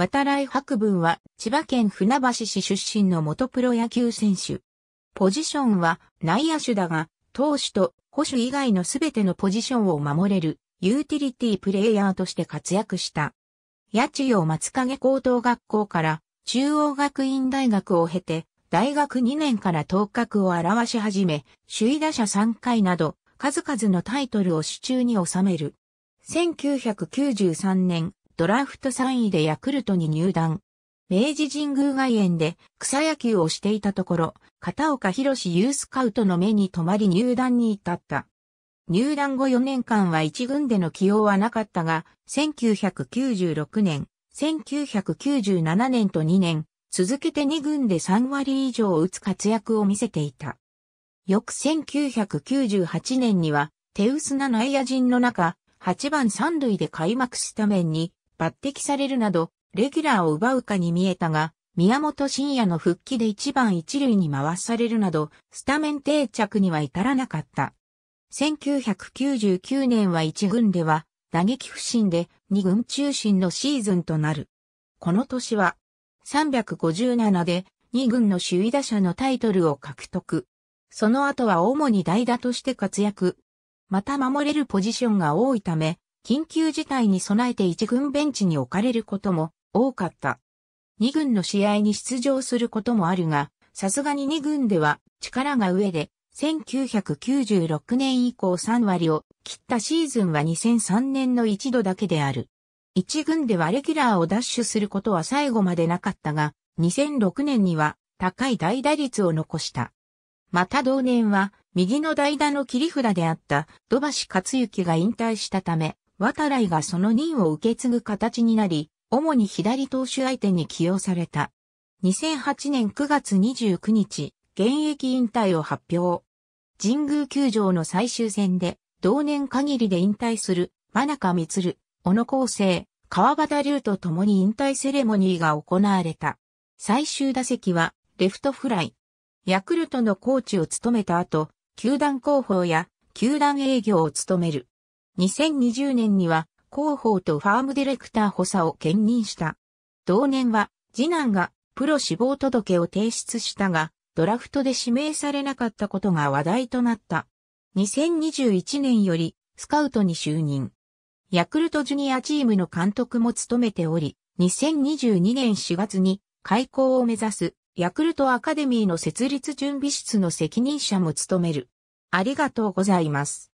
渡来博文は千葉県船橋市出身の元プロ野球選手。ポジションは内野手だが、投手と保守以外のすべてのポジションを守れるユーティリティプレイヤーとして活躍した。八千代松影高等学校から中央学院大学を経て、大学2年から頭角を表し始め、首位打者3回など、数々のタイトルを手中に収める。1993年、ドラフト3位でヤクルトに入団。明治神宮外苑で草野球をしていたところ、片岡博士ユースカウトの目に留まり入団に至った。入団後4年間は一軍での起用はなかったが、1996年、1997年と2年、続けて2軍で3割以上を打つ活躍を見せていた。翌1998年には、手薄な内野陣の中、8番3塁で開幕スタメンに抜擢されるなど、レギュラーを奪うかに見えたが、宮本慎也の復帰で一番一塁に回されるなど、スタメン定着には至らなかった。1999年は一軍では、打撃不振で二軍中心のシーズンとなる。この年は、357で二軍の首位打者のタイトルを獲得。その後は主に代打として活躍。また守れるポジションが多いため、緊急事態に備えて一軍ベンチに置かれることも多かった。二軍の試合に出場することもあるが、さすがに二軍では力が上で、1996年以降3割を切ったシーズンは2003年の一度だけである。一軍ではレギュラーを奪取することは最後までなかったが、2006年には高い代打率を残した。また同年は、右の代打の切り札であった土橋克幸が引退したため、渡来がその任を受け継ぐ形になり、主に左投手相手に起用された。2008年9月29日、現役引退を発表。神宮球場の最終戦で、同年限りで引退する、真中光、小野光生、川端龍と共に引退セレモニーが行われた。最終打席は、レフトフライ。ヤクルトのコーチを務めた後、球団広報や球団営業を務める。2020年には広報とファームディレクター補佐を兼任した。同年は次男がプロ死亡届を提出したが、ドラフトで指名されなかったことが話題となった。2021年よりスカウトに就任。ヤクルトジュニアチームの監督も務めており、2022年4月に開校を目指すヤクルトアカデミーの設立準備室の責任者も務める。ありがとうございます。